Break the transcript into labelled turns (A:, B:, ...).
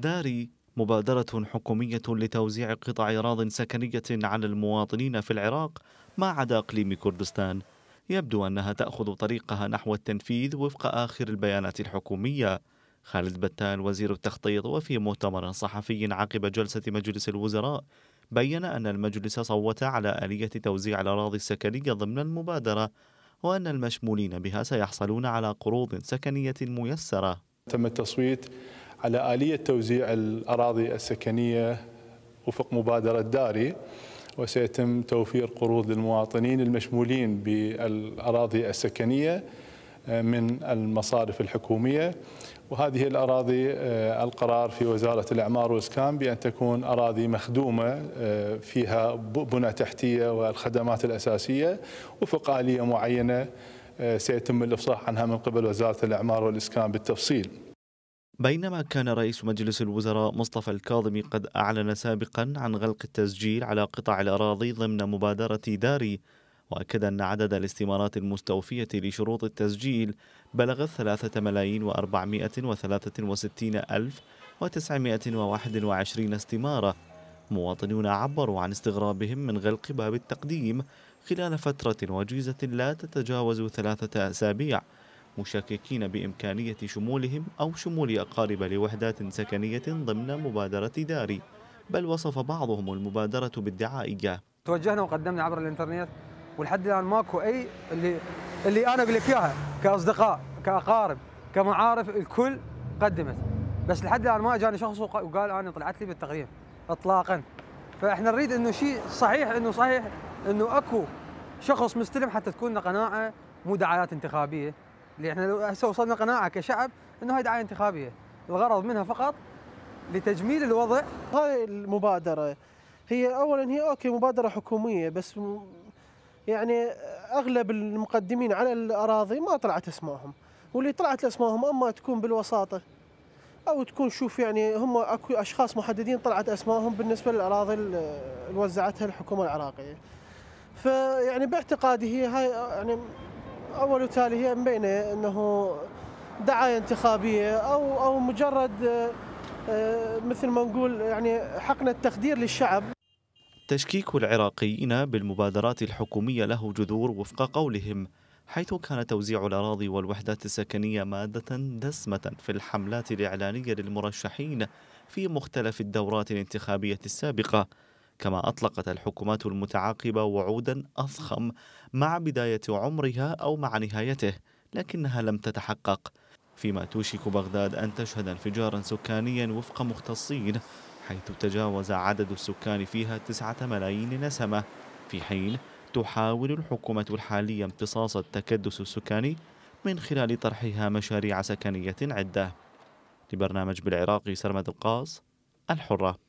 A: داري مبادرة حكومية لتوزيع قطع أراض سكنية على المواطنين في العراق ما عدا إقليم كردستان يبدو أنها تأخذ طريقها نحو التنفيذ وفق آخر البيانات الحكومية خالد بتال وزير التخطيط وفي مؤتمر صحفي عقب جلسة مجلس الوزراء بين أن المجلس صوت على آلية توزيع الأراضي السكنية ضمن المبادرة وأن المشمولين بها سيحصلون على قروض سكنية ميسرة تم التصويت على آلية
B: توزيع الأراضي السكنية وفق مبادرة داري وسيتم توفير قروض للمواطنين المشمولين بالأراضي السكنية آه، من المصارف الحكومية وهذه الأراضي آه، القرار في وزارة الإعمار والإسكان بأن تكون أراضي مخدومة آه، فيها بنى تحتية والخدمات الأساسية وفق آلية معينة سيتم الإفصاح عنها من قبل وزارة الإعمار والإسكان بالتفصيل
A: بينما كان رئيس مجلس الوزراء مصطفى الكاظمي قد أعلن سابقا عن غلق التسجيل على قطع الأراضي ضمن مبادرة داري وأكد أن عدد الاستمارات المستوفية لشروط التسجيل بلغت ثلاثة ملايين وثلاثة وستين ألف وواحد وعشرين استمارة مواطنون عبروا عن استغرابهم من غلق باب التقديم خلال فترة وجيزة لا تتجاوز ثلاثة أسابيع مشككين بإمكانية شمولهم أو شمول أقارب لوحدات سكنية ضمن مبادرة داري بل وصف بعضهم المبادرة بالدعائية
C: توجهنا وقدمنا عبر الإنترنت
A: ولحد الآن ماكو أي اللي اللي أنا أقول لك إياها
C: كأصدقاء كأقارب كمعارف الكل قدمت بس لحد الآن ما أجاني شخص وقال أنا طلعت لي بالتقرير إطلاقا فإحنا نريد إنه شيء صحيح إنه صحيح إنه أكو شخص مستلم حتى تكون قناعة مو دعايات انتخابية اللي احنا هسه وصلنا قناعه كشعب انه هاي دعايه انتخابيه الغرض منها فقط لتجميل الوضع هاي المبادره هي اولا هي اوكي مبادره
D: حكوميه بس يعني اغلب المقدمين على الاراضي ما طلعت اسمائهم واللي طلعت اسمائهم اما تكون بالوساطه او تكون شوف يعني هم اكو اشخاص محددين طلعت اسمائهم بالنسبه للاراضي اللي وزعتها الحكومه العراقيه فيعني باعتقادي هي هاي يعني اول وتالي هي مبينه انه دعايه انتخابيه او او مجرد آه، آه، مثل ما نقول يعني حقنا التخدير للشعب
A: تشكيك العراقيين بالمبادرات الحكوميه له جذور وفق قولهم حيث كان توزيع الاراضي والوحدات السكنيه ماده دسمه في الحملات الاعلانيه للمرشحين في مختلف الدورات الانتخابيه السابقه كما أطلقت الحكومات المتعاقبة وعودا أضخم مع بداية عمرها أو مع نهايته لكنها لم تتحقق فيما توشك بغداد أن تشهد انفجارا سكانيا وفق مختصين حيث تجاوز عدد السكان فيها تسعة ملايين نسمة في حين تحاول الحكومة الحالية امتصاص التكدس السكاني من خلال طرحها مشاريع سكنية عدة لبرنامج بالعراقي سرمد القاص الحرة